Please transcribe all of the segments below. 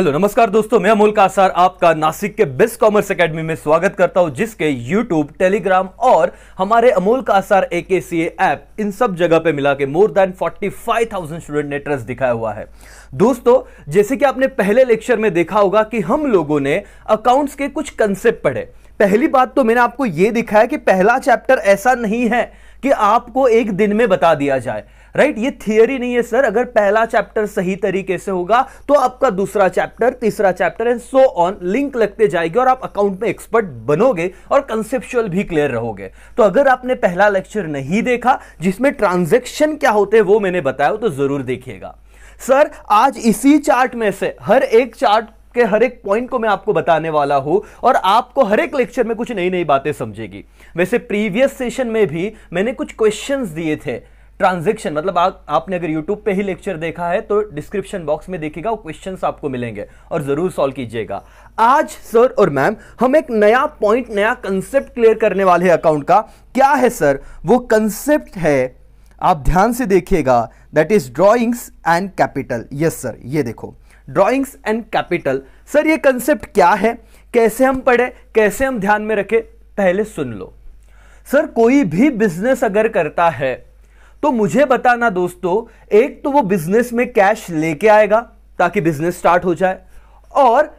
Hello नमस्कार दोस्तों मैं अमोल कासार आपका नासिक के बेस्ट कॉमर्स एकेडमी में स्वागत करता हूं जिसके यूट्यूब टेलीग्राम और हमारे अमोल कासार ए के सी एप इन सब जगह पे मिला के मोर देन थाउजेंड स्टूडेंट ने ट्रस्ट दिखाया हुआ है दोस्तों जैसे कि आपने पहले लेक्चर में देखा होगा कि हम लोगों ने अकाउंट्स के कुछ कंसेप्ट पढ़े पहली बात तो मैंने आपको ये दिखाया कि पहला चैप्टर ऐसा नहीं है कि आपको एक दिन में बता दिया जाए राइट ये थियरी नहीं है सर अगर पहला चैप्टर सही तरीके से होगा तो आपका दूसरा चैप्टर तीसरा chapter and so on link लगते जाएगी और आप अकाउंट में एक्सपर्ट बनोगे और कंसेप्चुअल भी क्लियर रहोगे तो अगर आपने पहला लेक्चर नहीं देखा जिसमें ट्रांजेक्शन क्या होते हैं वो मैंने बताया तो जरूर देखिएगा सर आज इसी चार्ट में से हर एक चार्ट के हर एक पॉइंट को मैं आपको बताने वाला हूं और आपको हर एक लेक्चर में कुछ नई नई बातें समझेगी वैसे प्रीवियस सेशन में भी मैंने कुछ क्वेश्चंस दिए थे ट्रांजेक्शन मतलब आ, आपने अगर यूट्यूब पे ही लेक्चर देखा है तो डिस्क्रिप्शन बॉक्स में देखिएगा क्वेश्चन आपको मिलेंगे और ज़रूर सॉल्व कीजिएगा आज सर और मैम हम एक नया पॉइंट नया कंसेप्ट क्लियर करने वाले हैं अकाउंट का क्या है सर वो कंसेप्ट है आप ध्यान से देखिएगा that is drawings and capital yes sir ये देखो ड्रॉइंग्स एंड कैपिटल सर ये कंसेप्ट क्या है कैसे हम पढ़े कैसे हम ध्यान में रखें पहले सुन लो सर कोई भी बिजनेस अगर करता है तो मुझे बताना दोस्तों एक तो वो बिजनेस में कैश लेके आएगा ताकि बिजनेस स्टार्ट हो जाए और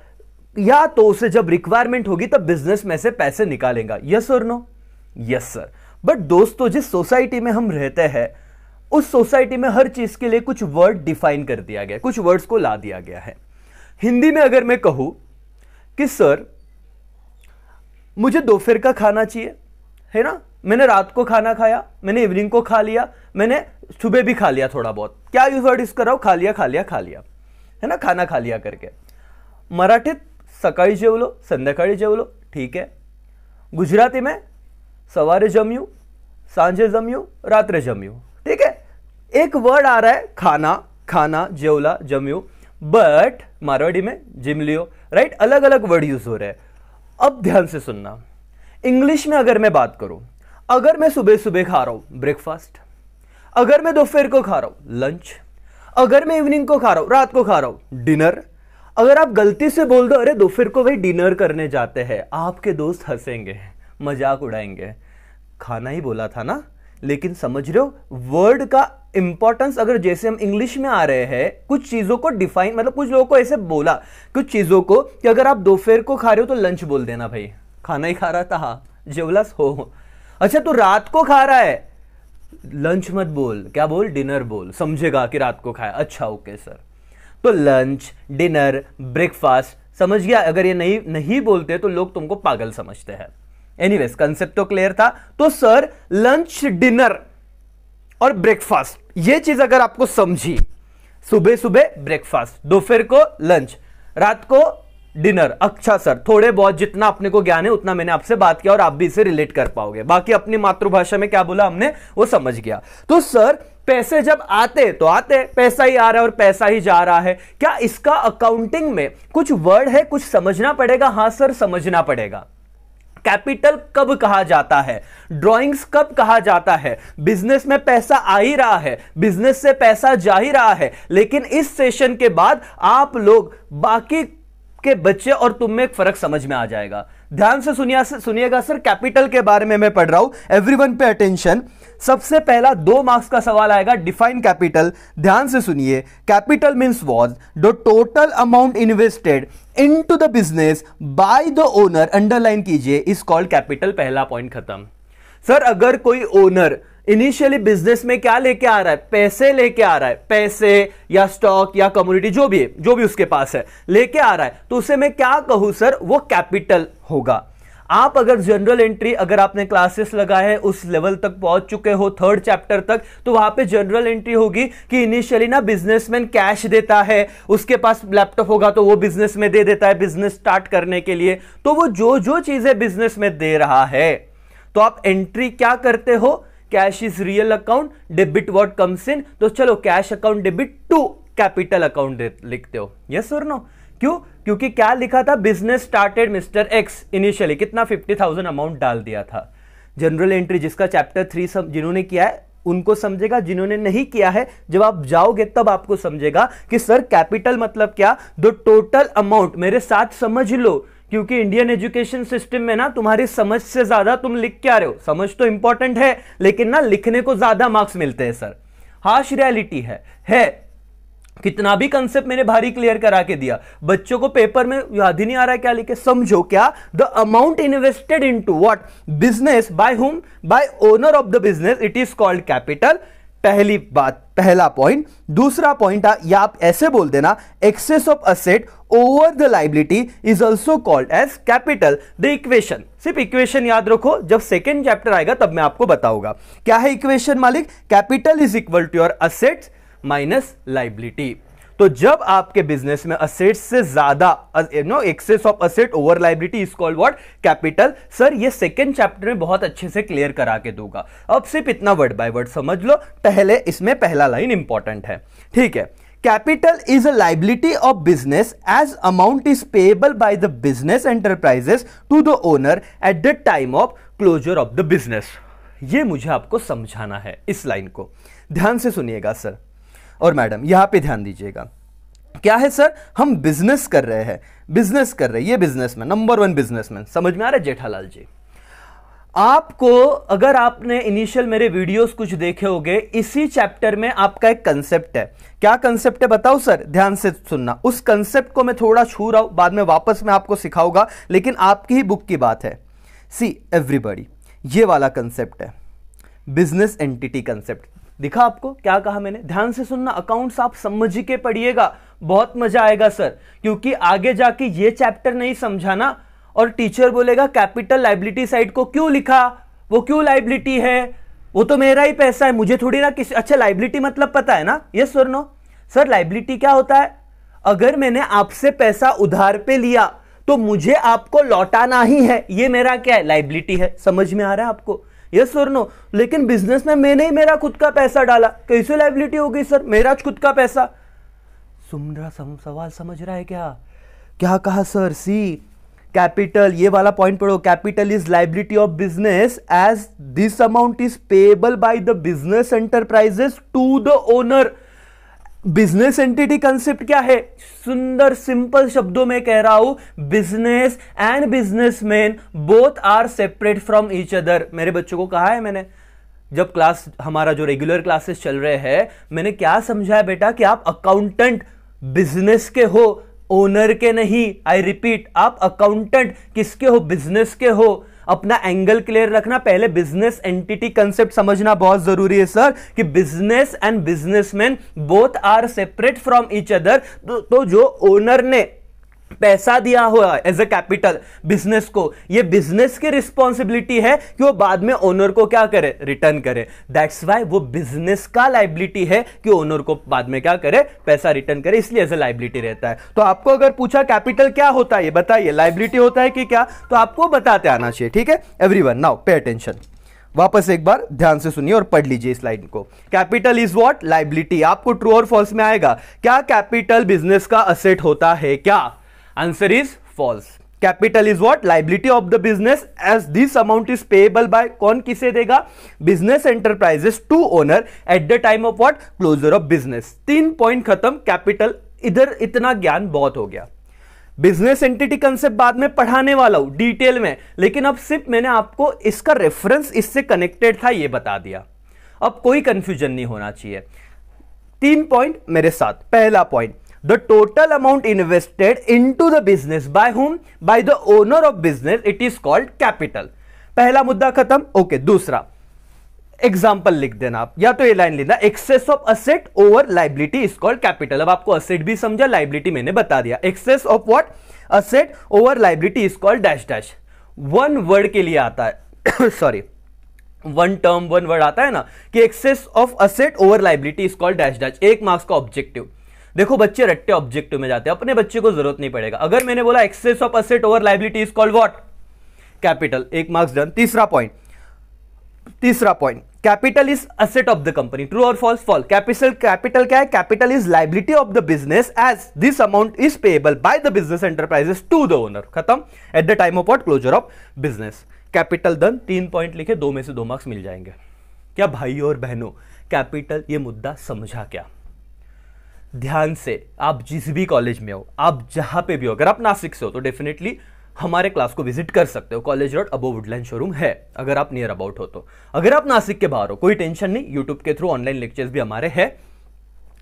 या तो उसे जब रिक्वायरमेंट होगी तब बिजनेस में से पैसे निकालेगा यस और नो यस सर बट दोस्तों जिस सोसाइटी में हम रहते हैं उस सोसाइटी में हर चीज के लिए कुछ वर्ड डिफाइन कर दिया गया कुछ वर्ड्स को ला दिया गया है हिंदी में अगर मैं कहूं कि सर मुझे दोपहर का खाना चाहिए है ना मैंने रात को खाना खाया मैंने इवनिंग को खा लिया मैंने सुबह भी खा लिया थोड़ा बहुत क्या यूज वर्ड यूज कर रहा हूँ खा लिया खा लिया खा लिया है ना खाना खा लिया करके मराठीत लो जेवलो संध्याकाळी जेवलो ठीक है गुजराती में सवार जमयू सांझे जमयू रात्र जमयू ठीक है एक वर्ड आ रहा है खाना खाना जेवला जमयू बट मारवाड़ी में जिम लियो राइट अलग अलग वर्ड यूज हो रहे हैं अब ध्यान से सुनना इंग्लिश में अगर मैं बात करूं अगर मैं सुबह सुबह खा रहा हूं ब्रेकफास्ट अगर मैं दोपहर को खा रहा हूं लंच अगर मैं इवनिंग को खा रहा हूं रात को खा रहा हूं डिनर अगर आप गलती से बोल दो अरे दोपहर को भाई डिनर करने जाते हैं आपके दोस्त हंसेंगे मजाक उड़ाएंगे खाना ही बोला था ना लेकिन समझ रहे हो वर्ड का इंपॉर्टेंस अगर जैसे हम इंग्लिश में आ रहे हैं कुछ चीज़ों को डिफाइन मतलब कुछ लोगों को ऐसे बोला कुछ चीज़ों को कि अगर आप दोपहर को खा रहे हो तो लंच बोल देना भाई खाना ही खा रहा था जेवलास हाँ, हो अच्छा तो रात को खा रहा है लंच मत बोल क्या बोल डिनर बोल समझेगा कि रात को खाया अच्छा ओके सर तो लंच डिनर ब्रेकफास्ट समझ गया अगर ये नहीं नहीं बोलते तो लोग तुमको पागल समझते हैं एनीवेज कंसेप्ट तो क्लियर था तो सर लंच डिनर और ब्रेकफास्ट ये चीज अगर आपको समझी सुबह सुबह ब्रेकफास्ट दोपहर को लंच रात को डिनर अच्छा सर थोड़े बहुत जितना अपने को ज्ञान है उतना मैंने आपसे बात किया और आप भी इसे रिलेट कर पाओगे बाकी अपनी मातृभाषा में क्या बोला हमने वो समझ गया तो सर पैसे जब आते तो आते पैसा ही आ रहा है और पैसा ही जा रहा है क्या इसका अकाउंटिंग में कुछ वर्ड है कुछ समझना पड़ेगा हाँ सर समझना पड़ेगा कैपिटल कब कहा जाता है ड्राइंग्स कब कहा जाता है बिजनेस में पैसा आ ही रहा है बिजनेस से पैसा जा ही रहा है लेकिन इस सेशन के बाद आप लोग बाकी के बच्चे और तुम में एक फर्क समझ में आ जाएगा ध्यान से सुनिए सुनिएगा सर कैपिटल के बारे में मैं पढ़ रहा हूं एवरीवन पे अटेंशन सबसे पहला दो मार्क्स का सवाल आएगा डिफाइन कैपिटल ध्यान से सुनिए capital means was the total amount invested into the business by the owner underline कीजिए इस कॉल्ड कैपिटल पहला पॉइंट खत्म सर अगर कोई ओनर इनिशियली बिजनेस में क्या लेके आ रहा है पैसे लेके आ रहा है पैसे या स्टॉक या कम्युनिटी जो भी है जो भी उसके पास है लेके आ रहा है तो उसे मैं क्या कहूं सर वो कैपिटल होगा आप अगर जनरल एंट्री अगर आपने क्लासेस लगाए उस लेवल तक पहुंच चुके हो थर्ड चैप्टर तक तो वहां पे जनरल एंट्री होगी कि इनिशियली ना बिजनेसमैन कैश देता है उसके पास लैपटॉप होगा तो वो बिजनेस में दे देता है बिजनेस स्टार्ट करने के लिए तो वो जो जो चीजें बिजनेस में दे रहा है तो आप एंट्री क्या करते हो cash is real account debit what comes in तो चलो cash account debit to capital account लिखते हो यस और नो क्यों क्योंकि क्या लिखा था business started mister X initially कितना फिफ्टी थाउजेंड अमाउंट डाल दिया था जनरल एंट्री जिसका चैप्टर थ्री सब जिन्होंने किया है उनको समझेगा जिन्होंने नहीं किया है जब आप जाओगे तब आपको समझेगा कि सर कैपिटल मतलब क्या दो टोटल अमाउंट मेरे साथ समझ लो क्योंकि इंडियन एजुकेशन सिस्टम में ना तुम्हारी समझ से ज्यादा तुम लिख क्या रहे हो समझ तो इंपॉर्टेंट है लेकिन ना लिखने को ज्यादा मार्क्स मिलते हैं सर हाश रियलिटी है है कितना भी कंसेप्ट मैंने भारी क्लियर करा के दिया बच्चों को पेपर में याद ही नहीं आ रहा है क्या लिखे समझो क्या the amount invested into what business by home by owner of the business it is called capital पहली बात पहला पॉइंट दूसरा पॉइंट या आप ऐसे बोल देना excess of asset over the liability is also called as capital the equation सिर्फ इक्वेशन याद रखो जब सेकेंड चैप्टर आएगा तब मैं आपको बताऊंगा क्या है इक्वेशन मालिक capital is equal to your assets minus liability तो जब आपके बिजनेस में असेट से ज्यादा you know excess of asset over liability is called what capital sir ये सेकंड चैप्टर में बहुत अच्छे से क्लियर करा के दूंगा अब सिर्फ इतना वर्ड बाय वर्ड समझ लो पहले इसमें पहला लाइन इंपॉर्टेंट है ठीक है capital is a liability of business as amount is payable by the business enterprises to the owner at the time of closure of the business ये मुझे आपको समझाना है इस लाइन को ध्यान से सुनिएगा सर और मैडम यहां पे ध्यान दीजिएगा क्या है सर हम बिजनेस कर रहे हैं बिजनेस कर रहे हैं ये बिजनेसमैन नंबर वन बिजनेसमैन समझ में आ रहा है जेठालाल जी आपको अगर आपने इनिशियल मेरे वीडियोस कुछ देखे होंगे इसी चैप्टर में आपका एक कंसेप्ट है क्या कंसेप्ट है बताओ सर ध्यान से सुनना उस कंसेप्ट को मैं थोड़ा छू रहा हूं बाद में वापस मैं आपको सिखाऊंगा लेकिन आपकी ही बुक की बात है सी एवरीबडी ये वाला कंसेप्ट है बिजनेस एंटिटी कंसेप्ट दिखा आपको क्या कहा मैंने ध्यान से सुनना अकाउंट्स आप समझ के पढ़िएगा बहुत मजा आएगा सर क्योंकि आगे जाके ये चैप्टर नहीं समझाना और टीचर बोलेगा कैपिटल लाइबिलिटी साइड को क्यों लिखा वो क्यों लाइबिलिटी है वो तो मेरा ही पैसा है मुझे थोड़ी ना किसी अच्छा लाइबिलिटी मतलब पता है ना ये सर नो सर लाइबिलिटी क्या होता है अगर मैंने आपसे पैसा उधार पे लिया तो मुझे आपको लौटाना ही है ये मेरा क्या है लाइबिलिटी है समझ में आ रहा है आपको यस सर नो लेकिन बिजनेस में मैंने ही मेरा खुद का पैसा डाला कैसे लाइबिलिटी हो गई सर मेरा खुद का पैसा सुन रहा सम, सवाल समझ रहा है क्या क्या कहा सर सी कैपिटल ये वाला पॉइंट पढ़ो capital is liability of business as this amount is payable by the business enterprises to the owner business entity concept क्या है सुंदर सिंपल शब्दों में कह रहा हूं business and businessman both are separate from each other मेरे बच्चों को कहा है मैंने जब क्लास हमारा जो रेगुलर क्लासेस चल रहे हैं मैंने क्या समझाया बेटा कि आप अकाउंटेंट बिजनेस के हो ओनर के नहीं आई रिपीट आप अकाउंटेंट किसके हो बिजनेस के हो अपना एंगल क्लियर रखना पहले बिजनेस एंटिटी कंसेप्ट समझना बहुत जरूरी है सर कि business and businessman both are separate from each other तो जो ओनर ने पैसा दिया हुआ एज ए कैपिटल बिजनेस को ये बिजनेस की रिस्पॉन्सिबिलिटी है कि वो बाद में ओनर को क्या करे रिटर्न करे दैट्स वाई वो बिजनेस का लाइबिलिटी है कि ओनर को बाद में क्या करे पैसा रिटर्न करे इसलिए एज ए लाइबिलिटी रहता है तो आपको अगर पूछा कैपिटल क्या होता है ये बताइए लाइबिलिटी होता है कि क्या तो आपको बताते आना चाहिए ठीक है everyone now pay attention वापस एक बार ध्यान से सुनिए और पढ़ लीजिए इस लाइन को कैपिटल इज वॉट लाइबिलिटी आपको ट्रू और फॉल्स में आएगा क्या कैपिटल बिजनेस का असेट होता है क्या Answer is false. Capital is what liability of the business as this amount is payable by कौन किसे देगा business enterprises to owner at the time of what closure of business तीन point खत्म capital इधर इतना ज्ञान बहुत हो गया बिजनेस एंटिटी कंसेप्ट बाद में पढ़ाने वाला हूं डिटेल में लेकिन अब सिर्फ मैंने आपको इसका रेफरेंस इससे कनेक्टेड था यह बता दिया अब कोई कंफ्यूजन नहीं होना चाहिए तीन पॉइंट मेरे साथ पहला point the total amount invested into the business by whom by the owner of business it is called capital पहला मुद्दा खत्म ओके दूसरा एग्जाम्पल लिख देना आप या तो ये लाइन लेना excess of asset over liability is called capital अब आपको असेट भी समझा लाइबिलिटी मैंने बता दिया excess of what asset over liability is called dash dash one word के लिए आता है sorry one term one word आता है ना कि excess of asset over liability is called dash dash एक मार्क्स का ऑब्जेक्टिव देखो बच्चे रट्टे ऑब्जेक्टिव में जाते हैं अपने बच्चे को जरूरत नहीं पड़ेगा अगर मैंने बोला excess of asset over liability is called what capital एक मार्क्स डन तीसरा पॉइंट तीसरा point capital is asset of the company true और फॉल्स फॉल कैपिटल कैपिटल क्या है capital is liability of the business as this amount is payable by the business enterprises to the owner खत्म at the time of what closure of business capital done तीन point लिखे दो में से दो marks मिल जाएंगे क्या भाई और बहनों कैपिटल ये मुद्दा समझा क्या ध्यान से आप जिस भी कॉलेज में हो आप जहां पे भी हो अगर आप नासिक से हो तो डेफिनेटली हमारे क्लास को विजिट कर सकते हो college road above Woodland showroom है अगर आप नियर अबाउट हो तो अगर आप नासिक के बाहर हो कोई टेंशन नहीं यूट्यूब के थ्रू ऑनलाइन लेक्चर्स भी हमारे हैं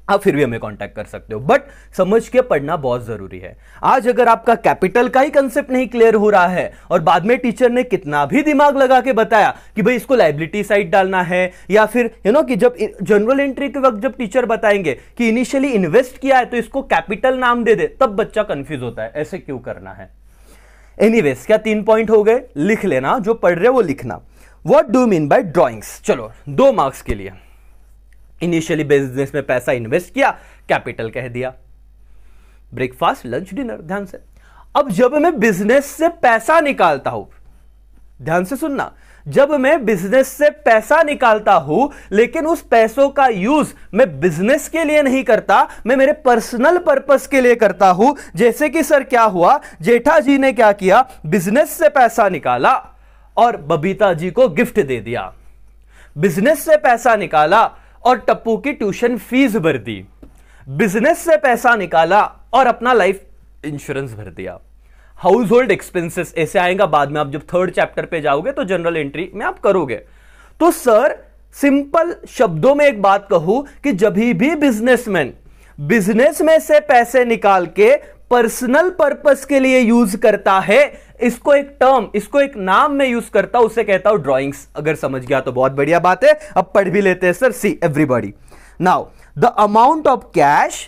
आप फिर भी हमें कांटेक्ट कर सकते हो बट समझ के पढ़ना बहुत ज़रूरी है आज अगर आपका कैपिटल का ही कंसेप्ट नहीं क्लियर हो रहा है और बाद में टीचर ने कितना भी दिमाग लगा के बताया कि भाई इसको लाइबिलिटी साइड डालना है या फिर यू you नो know, कि जब जनरल एंट्री के वक्त जब टीचर बताएंगे कि इनिशियली इन्वेस्ट किया है तो इसको कैपिटल नाम दे दे तब बच्चा कंफ्यूज होता है ऐसे क्यों करना है एनी क्या तीन पॉइंट हो गए लिख लेना जो पढ़ रहे हो वो लिखना what do mean by drawings चलो दो मार्क्स के लिए इनिशियली बिजनेस में पैसा इन्वेस्ट किया कैपिटल कह दिया ब्रेकफास्ट लंच डिनर ध्यान से अब जब मैं बिजनेस से पैसा निकालता हूं ध्यान से सुनना जब मैं बिजनेस से पैसा निकालता हूं लेकिन उस पैसों का यूज मैं बिजनेस के लिए नहीं करता मैं मेरे पर्सनल पर्पस के लिए करता हूं जैसे कि सर क्या हुआ जेठा जी ने क्या किया बिजनेस से पैसा निकाला और बबीता जी को गिफ्ट दे दिया बिजनेस से पैसा निकाला और टप्पू की ट्यूशन फीस भर दी बिजनेस से पैसा निकाला और अपना लाइफ इंश्योरेंस भर दिया हाउस होल्ड एक्सपेंसिस ऐसे आएगा बाद में आप जब थर्ड चैप्टर पे जाओगे तो जनरल एंट्री में आप करोगे तो सर सिंपल शब्दों में एक बात कहूं कि जब भी बिजनेसमैन बिजनेस में से पैसे निकाल के पर्सनल पर्पस के लिए यूज करता है इसको एक टर्म इसको एक नाम में यूज करता हूं उसे कहता हूं ड्रॉइंग्स अगर समझ गया तो बहुत बढ़िया बात है अब पढ़ भी लेते हैं sir see everybody now the amount of cash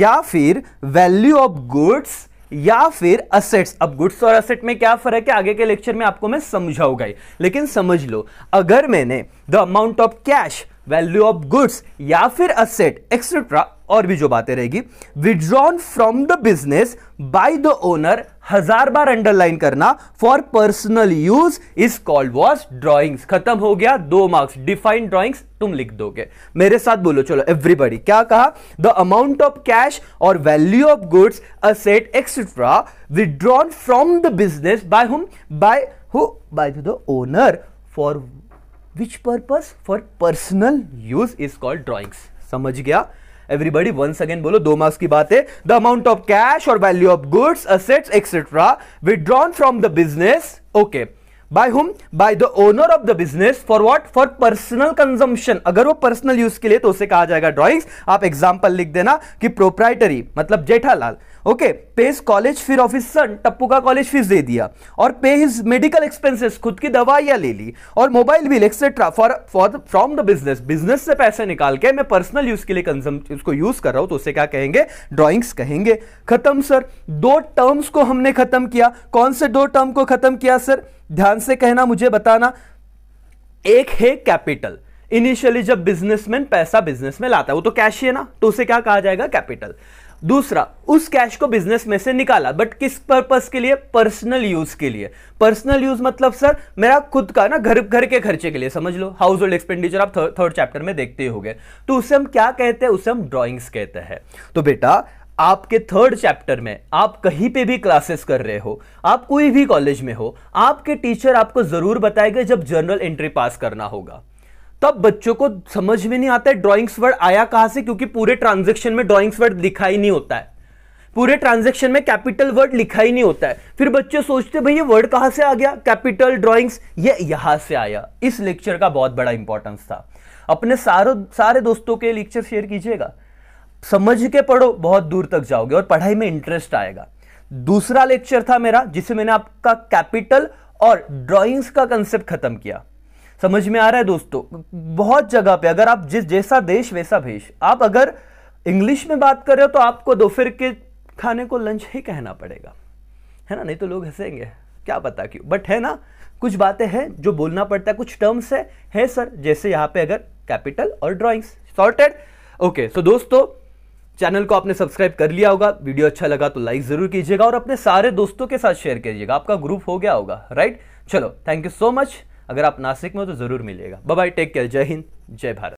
या फिर वैल्यू ऑफ गुड्स या फिर असेट्स अब गुड्स और असेट में क्या फर्क है आगे के लेक्चर में आपको मैं समझाऊंगा ही लेकिन समझ लो अगर मैंने the amount of cash value of goods या फिर असेट एक्सेट्रा और भी जो बातें रहेगी withdrawn from the business by the owner हजार बार अंडरलाइन करना for personal use is called was drawings खत्म हो गया दो मार्क्स डिफाइन ड्रॉइंग्स तुम लिख दोगे मेरे साथ बोलो चलो एवरीबडी क्या कहा द अमाउंट ऑफ कैश और value of goods asset etcetera withdrawn from the business by whom by who by the owner for which purpose for personal use is called drawings समझ गया एवरीबडी वंस अगेन बोलो दो marks की बात है the amount of cash और value of goods assets etcetera withdrawn from the business okay by whom by the owner of the business for what for personal consumption अगर वो personal use के लिए तो उसे कहा जाएगा ड्रॉइंग्स आप एग्जाम्पल लिख देना कि प्रोप्राइटरी मतलब Jethalal okay pay his college fee of his son Tapu का कॉलेज फीस दे दिया और पे हिज मेडिकल एक्सपेंसेस खुद की दवाइयां ले ली और mobile bill etcetera for for from the business business से पैसे निकाल के मैं पर्सनल यूज के लिए कंज्यूम उसको यूज कर रहा हूं तो उसे क्या कहेंगे ड्रॉइंग्स कहेंगे खत्म सर दो टर्म्स को हमने खत्म किया कौन से दो टर्म को खत्म किया सर ध्यान से कहना मुझे बताना एक है कैपिटल इनिशियली जब बिजनेसमैन पैसा बिजनेस में लाता है वो तो कैश ही है ना तो उसे क्या कहा जाएगा कैपिटल दूसरा उस कैश को बिजनेस में से निकाला बट किस पर्पस के लिए पर्सनल यूज के लिए पर्सनल यूज मतलब सर मेरा खुद का ना घर घर के खर्चे के लिए समझ लो हाउस होल्ड एक्सपेंडिचर आप थर्ड चैप्टर में देखते ही हो गए तो उसे हम क्या कहते हैं उसे हम ड्रॉइंग्स कहते हैं तो बेटा आपके थर्ड चैप्टर में आप कहीं पे भी क्लासेस कर रहे हो आप कोई भी कॉलेज में हो आपके टीचर आपको ज़रूर बताएंगे जब जर्नल एंट्री पास करना होगा तब बच्चों को समझ में नहीं आता है ड्रॉइंग्स वर्ड आया कहां से क्योंकि पूरे ट्रांजेक्शन में ड्रॉइंग्स वर्ड लिखा ही नहीं होता है पूरे ट्रांजेक्शन में कैपिटल वर्ड लिखा ही नहीं होता है फिर बच्चे सोचते भाई ये वर्ड कहां से आ गया कैपिटल ड्रॉइंग्स ये यहां से आया इस लेक्चर का बहुत बड़ा इंपॉर्टेंस था अपने सारे सारे दोस्तों के लेक्चर शेयर कीजिएगा समझ के पढ़ो बहुत दूर तक जाओगे और पढ़ाई में इंटरेस्ट आएगा दूसरा लेक्चर था मेरा जिसे मैंने आपका कैपिटल और ड्राइंग्स का कंसेप्ट खत्म किया समझ में आ रहा है दोस्तों बहुत जगह पे अगर आप जिस जैसा देश वैसा भेष आप अगर इंग्लिश में बात कर रहे हो तो आपको दोपहर के खाने को लंच ही कहना पड़ेगा है ना नहीं तो लोग हंसेंगे क्या पता क्यों बट है ना कुछ बातें हैं जो बोलना पड़ता है कुछ टर्म्स है है सर जैसे यहाँ पे अगर कैपिटल और ड्रॉइंग्स सॉर्टेड ओके सो दोस्तों चैनल को आपने सब्सक्राइब कर लिया होगा वीडियो अच्छा लगा तो लाइक जरूर कीजिएगा और अपने सारे दोस्तों के साथ शेयर कीजिएगा आपका ग्रुप हो गया होगा राइट चलो थैंक यू सो मच अगर आप नासिक में हो तो जरूर मिलिएगा बाय टेक केयर जय हिंद जय भारत